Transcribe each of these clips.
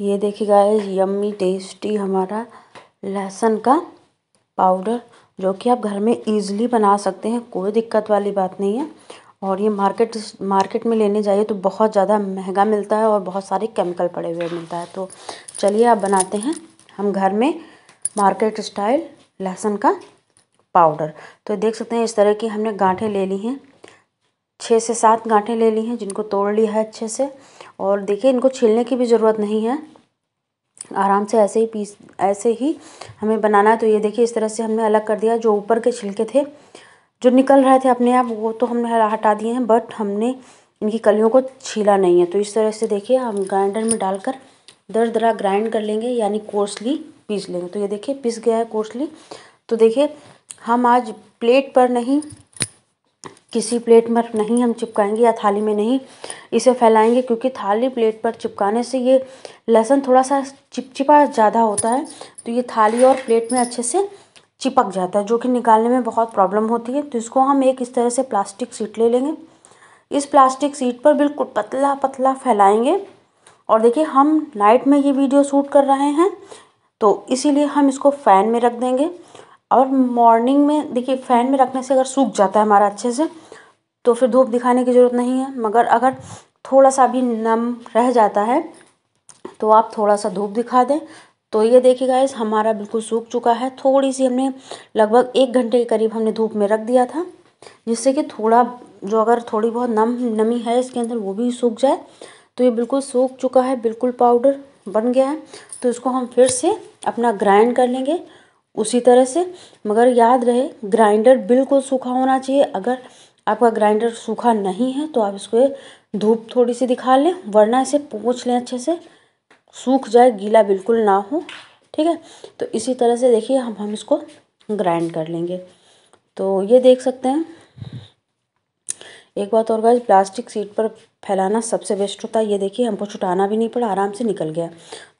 ये देखिए guys yummy tasty हमारा लहसुन का पाउडर जो कि आप घर में इजीली बना सकते हैं कोई दिक्कत वाली बात नहीं है और ये मार्केट मार्केट में लेने जाइए तो बहुत ज़्यादा महंगा मिलता है और बहुत सारे केमिकल पड़े हुए मिलता है तो चलिए आप बनाते हैं हम घर में मार्केट स्टाइल लहसुन का पाउडर तो देख सकते हैं इस तरह की हमने गांठें ले ली हैं छः से सात गांठें ले ली हैं जिनको तोड़ लिया है अच्छे से और देखिए इनको छीलने की भी ज़रूरत नहीं है आराम से ऐसे ही पीस ऐसे ही हमें बनाना है तो ये देखिए इस तरह से हमने अलग कर दिया जो ऊपर के छिलके थे जो निकल रहे थे अपने आप वो तो हमने हटा दिए हैं बट हमने इनकी कलियों को छीला नहीं है तो इस तरह से देखिए हम ग्राइंडर में डालकर दर दरा ग्राइंड कर लेंगे यानी कोर्सली पीस लेंगे तो ये देखिए पिस गया है कोर्सली तो देखिए हम आज प्लेट पर नहीं किसी प्लेट पर नहीं हम चिपकाएंगे या थाली में नहीं इसे फैलाएंगे क्योंकि थाली प्लेट पर चिपकाने से ये लहसुन थोड़ा सा चिपचिपा ज़्यादा होता है तो ये थाली और प्लेट में अच्छे से चिपक जाता है जो कि निकालने में बहुत प्रॉब्लम होती है तो इसको हम एक इस तरह से प्लास्टिक सीट ले लेंगे इस प्लास्टिक सीट पर बिल्कुल पतला पतला फैलाएँगे और देखिए हम नाइट में ये वीडियो शूट कर रहे हैं तो इसीलिए हम इसको फ़ैन में रख देंगे और मॉर्निंग में देखिए फ़ैन में रखने से अगर सूख जाता है हमारा अच्छे से तो फिर धूप दिखाने की ज़रूरत नहीं है मगर अगर थोड़ा सा भी नम रह जाता है तो आप थोड़ा सा धूप दिखा दें तो ये देखिए गाइस हमारा बिल्कुल सूख चुका है थोड़ी सी हमने लगभग एक घंटे के करीब हमने धूप में रख दिया था जिससे कि थोड़ा जो अगर थोड़ी बहुत नम नमी है इसके अंदर वो भी सूख जाए तो ये बिल्कुल सूख चुका है बिल्कुल पाउडर बन गया है तो इसको हम फिर से अपना ग्राइंड कर लेंगे उसी तरह से मगर याद रहे ग्राइंडर बिल्कुल सूखा होना चाहिए अगर आपका ग्राइंडर सूखा नहीं है तो आप इसको धूप थोड़ी सी दिखा लें वरना इसे पोंछ लें अच्छे से सूख जाए गीला बिल्कुल ना हो ठीक है तो इसी तरह से देखिए हम हम इसको ग्राइंड कर लेंगे तो ये देख सकते हैं एक बात और गाइस प्लास्टिक सीट पर फैलाना सबसे बेस्ट होता है ये देखिए हमको छुटाना भी नहीं पड़ा आराम से निकल गया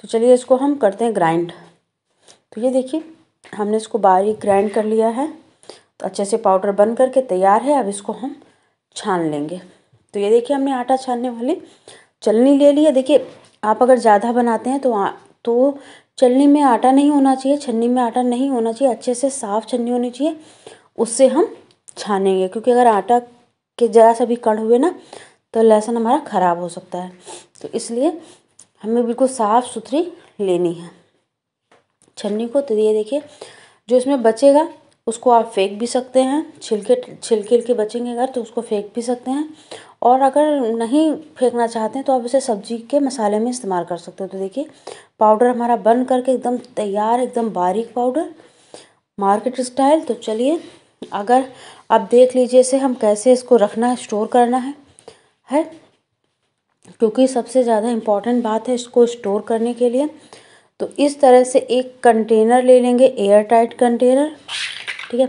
तो चलिए इसको हम करते हैं ग्राइंड तो ये देखिए हमने इसको बारीक ग्राइंड कर लिया है तो अच्छे से पाउडर बन करके तैयार है अब इसको हम छान लेंगे तो ये देखिए हमने आटा छानने वाली चलनी ले ली है देखिए आप अगर ज़्यादा बनाते हैं तो आ, तो चलनी में आटा नहीं होना चाहिए छन्नी में आटा नहीं होना चाहिए अच्छे से साफ़ छन्नी होनी चाहिए उससे हम छानेंगे क्योंकि अगर आटा के ज़रा सा भी कड़ हुए ना तो लहसुन हमारा ख़राब हो सकता है तो इसलिए हमें बिल्कुल साफ़ सुथरी लेनी है छन्नी को तो ये देखिए जो इसमें बचेगा उसको आप फेंक भी सकते हैं छिलके छिलके के बचेंगे अगर तो उसको फेंक भी सकते हैं और अगर नहीं फेंकना चाहते हैं तो आप इसे सब्जी के मसाले में इस्तेमाल कर सकते हो तो देखिए पाउडर हमारा बन करके एकदम तैयार एकदम बारीक पाउडर मार्केट स्टाइल तो चलिए अगर आप देख लीजिए इसे हम कैसे इसको रखना है स्टोर करना है है क्योंकि सबसे ज़्यादा इम्पॉर्टेंट बात है इसको स्टोर करने के लिए तो इस तरह से एक कंटेनर ले लेंगे एयर टाइट कंटेनर ठीक है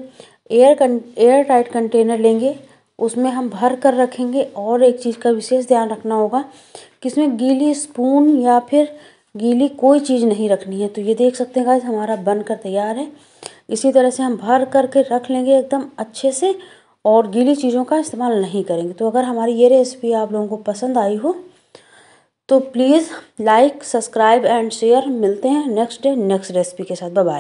एयर कं एयर टाइट कंटेनर लेंगे उसमें हम भर कर रखेंगे और एक चीज़ का विशेष ध्यान रखना होगा कि इसमें गीली स्पून या फिर गीली कोई चीज़ नहीं रखनी है तो ये देख सकते हैं गाइस हमारा बन कर तैयार है इसी तरह से हम भर करके रख लेंगे एकदम अच्छे से और गीली चीज़ों का इस्तेमाल नहीं करेंगे तो अगर हमारी ये रेसिपी आप लोगों को पसंद आई हो तो please like subscribe and share मिलते हैं नेक्स्ट डे नेक्स्ट रेसिपी के साथ बाय